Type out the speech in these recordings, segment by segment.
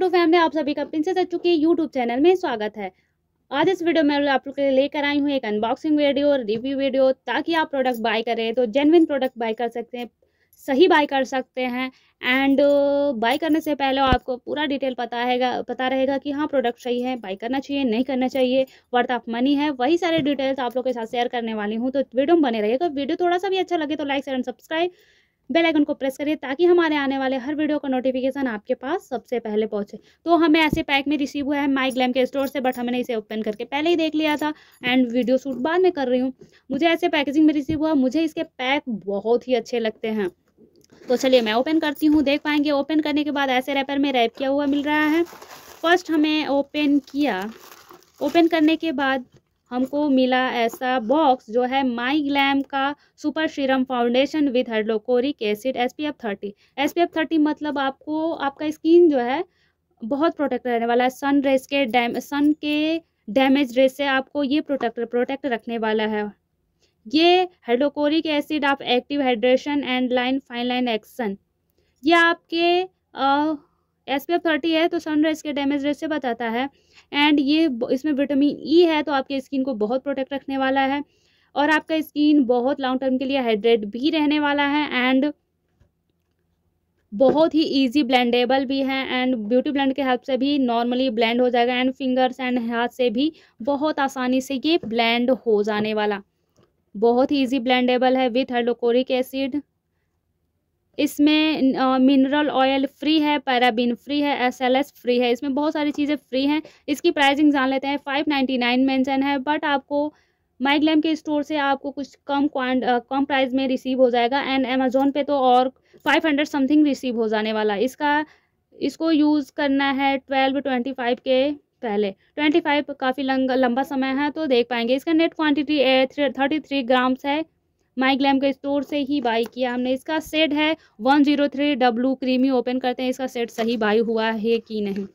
YouTube family आप सभी का प्रिंसेस अच्छू के यूट्यूब चैनल में स्वागत है आज इस वीडियो में आप लोग के लेकर आई हूँ एक अनबॉक्सिंग वीडियो और रिव्यू वीडियो ताकि आप प्रोडक्ट बाय करें तो जेनविन प्रोडक्ट बाय कर सकते हैं सही बाय कर सकते हैं एंड बाय uh, करने से पहले आपको पूरा डिटेल पता हैगा पता रहेगा कि हाँ प्रोडक्ट सही है बाय करना चाहिए नहीं करना चाहिए वर्थ ऑफ मनी है वही सारे डिटेल्स आप लोग के साथ शेयर करने वाली हूँ तो वीडियो में बने रहिएगा वीडियो थोड़ा सा भी अच्छा लगे तो like share and subscribe bell icon को प्रेस करिए ताकि हमारे आने वाले हर वीडियो का नोटिफिकेशन आपके पास सबसे पहले पहुंचे तो हमें ऐसे पैक में रिसीव हुआ है माई ग्लैम के स्टोर से बट हमने इसे ओपन करके पहले ही देख लिया था एंड वीडियो शूट बाद में कर रही हूँ मुझे ऐसे पैकेजिंग में रिसीव हुआ मुझे इसके पैक बहुत ही अच्छे लगते हैं तो चलिए मैं ओपन करती हूँ देख पाएंगे ओपन करने के बाद ऐसे रैपर में रैप किया हुआ मिल रहा है फर्स्ट हमें ओपन किया ओपन करने के बाद हमको मिला ऐसा बॉक्स जो है माई ग्लैम का सुपर सीरम फाउंडेशन विद हाइड्रोकोरिक acid S P F thirty S P F thirty मतलब आपको आपका स्किन जो है बहुत प्रोटेक्ट रहने वाला है सन रेस के डैम सन के डैमेज रेस से आपको ये प्रोटेक्ट प्रोटेक्ट रखने वाला है ये हाइड्रोकोरिक एसिड आप active hydration and line fine line action ये आपके आ, एस पी एफ थर्टी है तो सनराइज़ के डैमेज रेट से बताता है एंड ये इसमें विटामिन ई e है तो आपके स्किन को बहुत प्रोटेक्ट रखने वाला है और आपका स्किन बहुत लॉन्ग टर्म के लिए हाइड्रेट भी रहने वाला है एंड बहुत ही इजी ब्लेंडेबल भी है एंड ब्यूटी ब्लेंड के हेल्प से भी नॉर्मली ब्लेंड हो जाएगा एंड फिंगर्स एंड हाथ से भी बहुत आसानी से ये ब्लेंड हो जाने वाला बहुत ही ईजी ब्लेंडेबल है विथ हेलोकोरिक एसिड इसमें मिनरल ऑयल फ्री है पैराबीन फ्री है एस एल एस फ्री है इसमें बहुत सारी चीज़ें फ्री हैं इसकी प्राइसिंग जान लेते हैं फाइव नाइन्टी नाइन मैंशन है बट आपको माइग्लैम के स्टोर से आपको कुछ कम क्वांट कम प्राइस में रिसीव हो जाएगा एंड अमेजोन पे तो और फाइव हंड्रेड समथिंग रिसीव हो जाने वाला इसका इसको यूज़ करना है ट्वेल्व ट्वेंटी फाइव के पहले ट्वेंटी फाइव काफ़ी लंबा समय है तो देख पाएंगे इसका net quantity thirty three grams है माई ग्लैम के स्टोर से ही बाई किया हमने इसका सेट है one zero three W creamy open करते हैं इसका सेट सही बाई हुआ है कि नहीं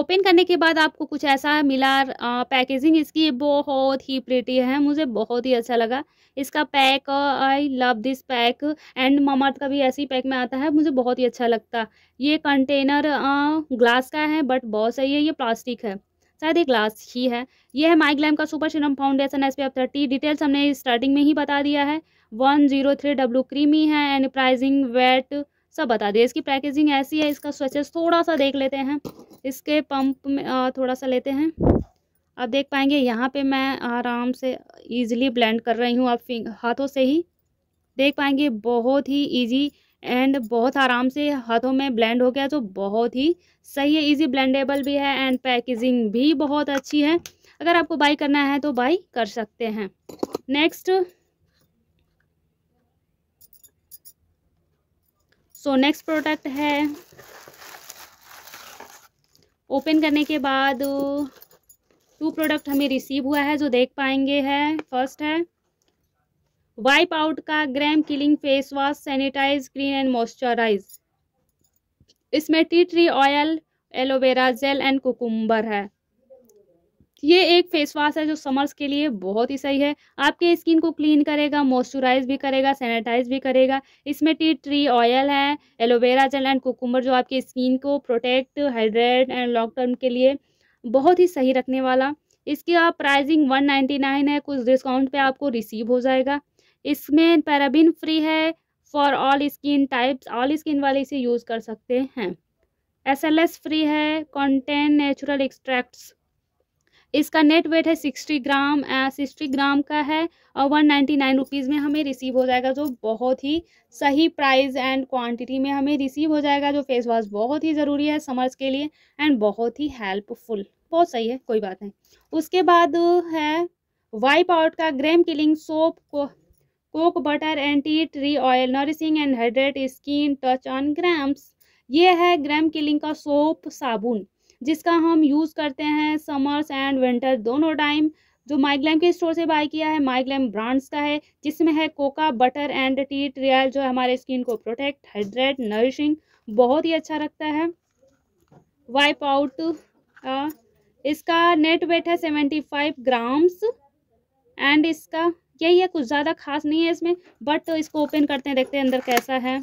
ओपन करने के बाद आपको कुछ ऐसा मिला आ, पैकेजिंग इसकी बहुत ही प्रिटी है मुझे बहुत ही अच्छा लगा इसका pack I love this pack and Mamaearth का भी ऐसे ही पैक में आता है मुझे बहुत ही अच्छा लगता ये कंटेनर आ, ग्लास का है बट बहुत सही है ये प्लास्टिक है शायद एक ग्लास ही है ये है माइग्लैम का super serum foundation S P F thirty details हमने स्टार्टिंग में ही बता दिया है one zero three W creamy है एंड प्राइजिंग वेट सब बता दिया इसकी पैकेजिंग ऐसी है इसका स्वेचेस थोड़ा सा देख लेते हैं इसके पंप में थोड़ा सा लेते हैं आप देख पाएंगे यहाँ पे मैं आराम से इजीली ब्लेंड कर रही हूँ आप हाथों से ही देख पाएंगे बहुत ही इजी एंड बहुत आराम से हाथों में ब्लेंड हो गया जो बहुत ही सही है इजी ब्लेंडेबल भी है एंड पैकेजिंग भी बहुत अच्छी है अगर आपको बाई करना है तो बाई कर सकते हैं नेक्स्ट सो नेक्स्ट प्रोडक्ट है ओपन करने के बाद टू प्रोडक्ट हमें रिसीव हुआ है जो देख पाएंगे है फर्स्ट है वाइप आउट का germ killing face wash sanitise clean and moisturise इसमें tea tree oil aloe vera gel and cucumber है ये एक फेस वॉश है जो समर्स के लिए बहुत ही सही है आपके स्किन को क्लीन करेगा मॉइस्चराइज भी करेगा सैनिटाइज भी करेगा इसमें टी ट्री ऑयल है एलोवेरा जेल एंड कुकुम्बर जो आपकी स्किन को protect hydrate and long term के लिए बहुत ही सही रखने वाला इसकी आप प्राइजिंग वन नाइन्टी नाइन है कुछ डिस्काउंट पे आपको रिसीव हो जाएगा इसमें पैराबिन फ्री है for all skin types all skin वाले इसे यूज़ कर सकते हैं एस एल एस फ्री है कॉन्टेन नेचुरल एक्सट्रैक्ट्स इसका नेट वेट है सिक्सटी ग्राम सिक्सटी ग्राम का है और वन नाइन्टी नाइन रुपीज़ में हमें रिसीव हो जाएगा जो बहुत ही सही प्राइस एंड क्वांटिटी में हमें रिसीव हो जाएगा जो फेस वॉश बहुत ही ज़रूरी है समर्स के लिए एंड बहुत ही हेल्पफुल बहुत सही है कोई बात नहीं उसके बाद है वाइप आउट का ग्रेम किलिंग सोप को cocoa butter anti tree oil nourishing and hydrate skin touch on grams ये है ग्राम किलिंग का सोप साबुन जिसका हम यूज़ करते हैं समर्स एंड विंटर दोनों टाइम जो माइग्लैम के स्टोर से बाय किया है माइग्लैम ब्रांड्स का है जिसमें है cocoa butter and tea tree oil जो हमारे स्किन को प्रोटेक्ट हाइड्रेट नरिशिंग बहुत ही अच्छा रखता है वाइप आउट इसका नेट वेट है सेवेंटी फाइव ग्राम्स एंड इसका यही है कुछ ज़्यादा खास नहीं है इसमें बट तो इसको ओपन करते हैं देखते हैं अंदर कैसा है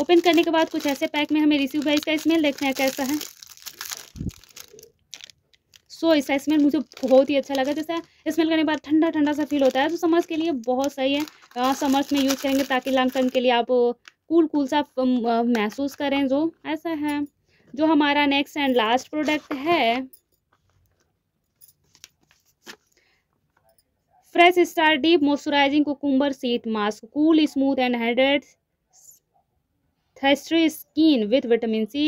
ओपन करने के बाद कुछ ऐसे पैक में हमें रिसीव हुआ इसका स्मेल देखते हैं कैसा है सो so, इसका स्मेल मुझे बहुत ही अच्छा लगा जैसा स्मेल करने के बाद ठंडा ठंडा सा फील होता है तो समर्स के लिए बहुत सही है समर्स हाँ, में यूज़ करेंगे ताकि लॉन्ग टर्म के लिए आप कूल कूल सा महसूस करें जो ऐसा है जो हमारा नेक्स्ट एंड लास्ट प्रोडक्ट है fresh star deep moisturising cucumber sheet mask cool smooth and hydrate thirsty skin with vitamin C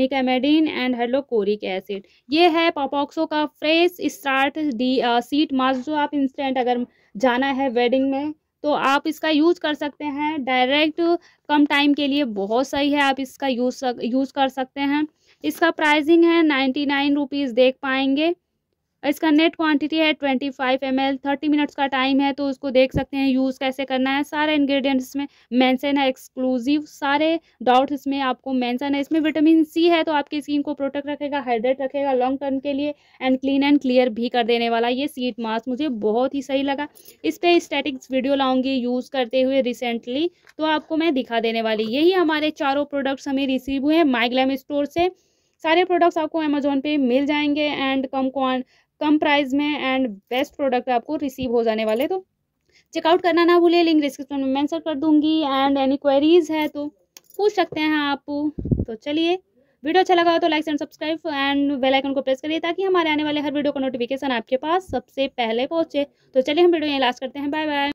niacinamide and hyaluronic acid ये है पॉपॉक्सो का fresh start D sheet mask जो आप इंस्टेंट अगर जाना है wedding में तो आप इसका यूज़ कर सकते हैं डायरेक्ट कम टाइम के लिए बहुत सही है आप इसका यूज़ यूज़ कर सकते हैं इसका प्राइसिंग है नाइन्टी नाइन रुपीज़ देख पाएंगे इसका नेट क्वांटिटी है twenty five M L thirty minutes का टाइम है तो उसको देख सकते हैं यूज़ कैसे करना है सारे इंग्रेडिएंट्स में मेंशन है एक्सक्लूसिव सारे डाउट्स इसमें आपको मेंशन है इसमें विटामिन सी है तो आपकी स्किन को प्रोटेक्ट रखेगा हाइड्रेट रखेगा लॉन्ग टर्म के लिए एंड क्लीन एंड क्लियर भी कर देने वाला ये सीट मास्क मुझे बहुत ही सही लगा इस पर स्टेटिक्स वीडियो लाऊंगी यूज़ करते हुए रिसेंटली तो आपको मैं दिखा देने वाली यही हमारे चारों प्रोडक्ट्स हमें रिसीव हुए हैं माइग्लैम स्टोर से सारे प्रोडक्ट्स आपको अमेजोन पे मिल जाएंगे एंड कम क्वान कम प्राइस में एंड बेस्ट प्रोडक्ट आपको रिसीव हो जाने वाले तो चेकआउट करना ना भूलें लिंक डिस्क्रिप्शन में मैंसर कर दूंगी एंड एनी क्वेरीज है तो पूछ सकते हैं आप तो चलिए वीडियो अच्छा लगा हो तो like and subscribe and bell icon को प्रेस करिए ताकि हमारे आने वाले हर वीडियो का नोटिफिकेशन आपके पास सबसे पहले पहुंचे तो चलिए हम वीडियो यहीं लास्ट करते हैं बाय बाय